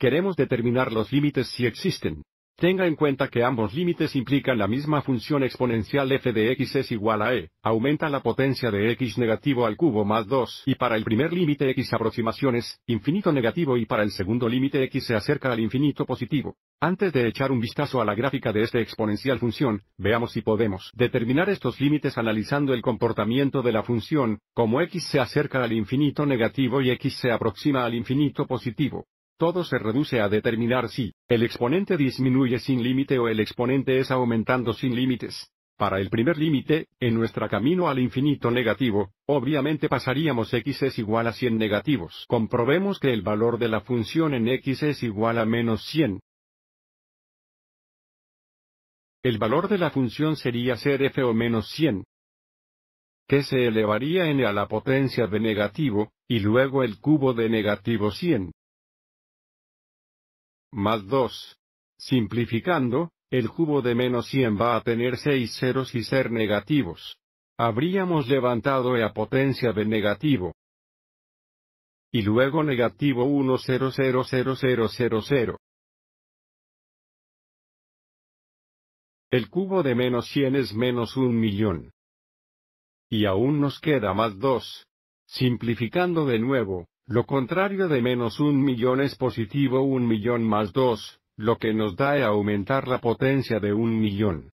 Queremos determinar los límites si existen. Tenga en cuenta que ambos límites implican la misma función exponencial f de x es igual a e, aumenta la potencia de x negativo al cubo más 2 y para el primer límite x aproximaciones, infinito negativo y para el segundo límite x se acerca al infinito positivo. Antes de echar un vistazo a la gráfica de esta exponencial función, veamos si podemos determinar estos límites analizando el comportamiento de la función, como x se acerca al infinito negativo y x se aproxima al infinito positivo todo se reduce a determinar si el exponente disminuye sin límite o el exponente es aumentando sin límites. Para el primer límite, en nuestro camino al infinito negativo, obviamente pasaríamos x es igual a 100 negativos. Comprobemos que el valor de la función en x es igual a menos 100. El valor de la función sería ser f o menos 100, que se elevaría n a la potencia de negativo, y luego el cubo de negativo 100 más 2. Simplificando, el cubo de menos 100 va a tener 6 ceros y ser negativos. Habríamos levantado e a potencia de negativo. Y luego negativo 1000000. El cubo de menos 100 es menos 1 millón. Y aún nos queda más 2. Simplificando de nuevo, lo contrario de menos un millón es positivo un millón más dos, lo que nos da a aumentar la potencia de un millón.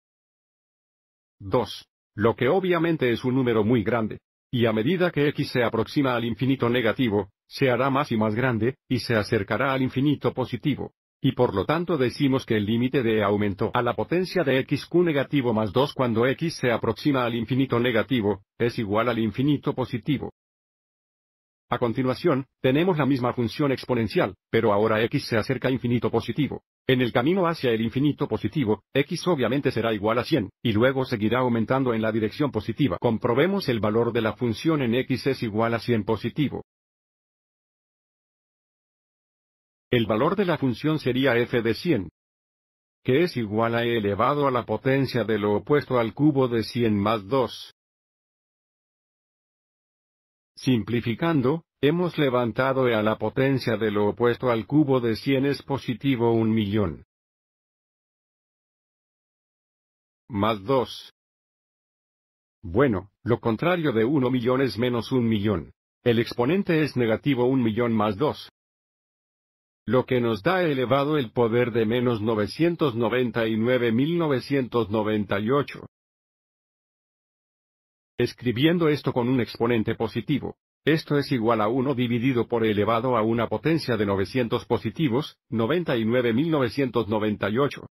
2. Lo que obviamente es un número muy grande. Y a medida que x se aproxima al infinito negativo, se hará más y más grande, y se acercará al infinito positivo. Y por lo tanto decimos que el límite de e aumento a la potencia de xq negativo más 2 cuando x se aproxima al infinito negativo, es igual al infinito positivo. A continuación, tenemos la misma función exponencial, pero ahora x se acerca a infinito positivo. En el camino hacia el infinito positivo, x obviamente será igual a 100, y luego seguirá aumentando en la dirección positiva. Comprobemos el valor de la función en x es igual a 100 positivo. El valor de la función sería f de 100, que es igual a e elevado a la potencia de lo opuesto al cubo de 100 más 2. Simplificando, hemos levantado a la potencia de lo opuesto al cubo de 100 es positivo un millón. Más 2. Bueno, lo contrario de 1 millón es menos 1 millón. El exponente es negativo 1 millón más 2. Lo que nos da elevado el poder de menos 999.998. Escribiendo esto con un exponente positivo, esto es igual a 1 dividido por e elevado a una potencia de 900 positivos, 99.998.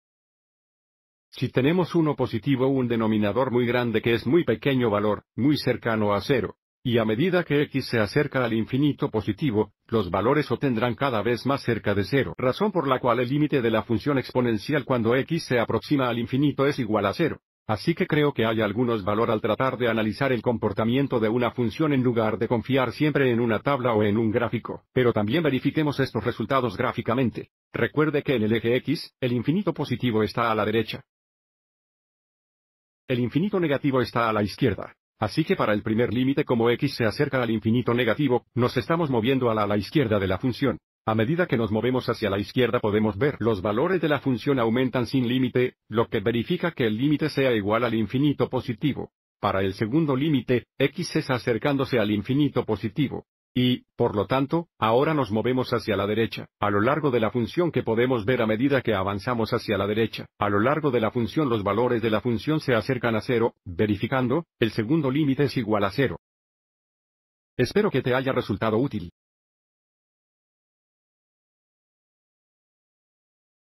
Si tenemos 1 positivo un denominador muy grande que es muy pequeño valor, muy cercano a 0. y a medida que x se acerca al infinito positivo, los valores obtendrán cada vez más cerca de 0. razón por la cual el límite de la función exponencial cuando x se aproxima al infinito es igual a 0. Así que creo que hay algunos valor al tratar de analizar el comportamiento de una función en lugar de confiar siempre en una tabla o en un gráfico, pero también verifiquemos estos resultados gráficamente. Recuerde que en el eje X, el infinito positivo está a la derecha. El infinito negativo está a la izquierda. Así que para el primer límite como x se acerca al infinito negativo, nos estamos moviendo a la, a la izquierda de la función. A medida que nos movemos hacia la izquierda podemos ver los valores de la función aumentan sin límite, lo que verifica que el límite sea igual al infinito positivo. Para el segundo límite, x es acercándose al infinito positivo. Y, por lo tanto, ahora nos movemos hacia la derecha, a lo largo de la función que podemos ver a medida que avanzamos hacia la derecha. A lo largo de la función los valores de la función se acercan a cero, verificando, el segundo límite es igual a cero. Espero que te haya resultado útil.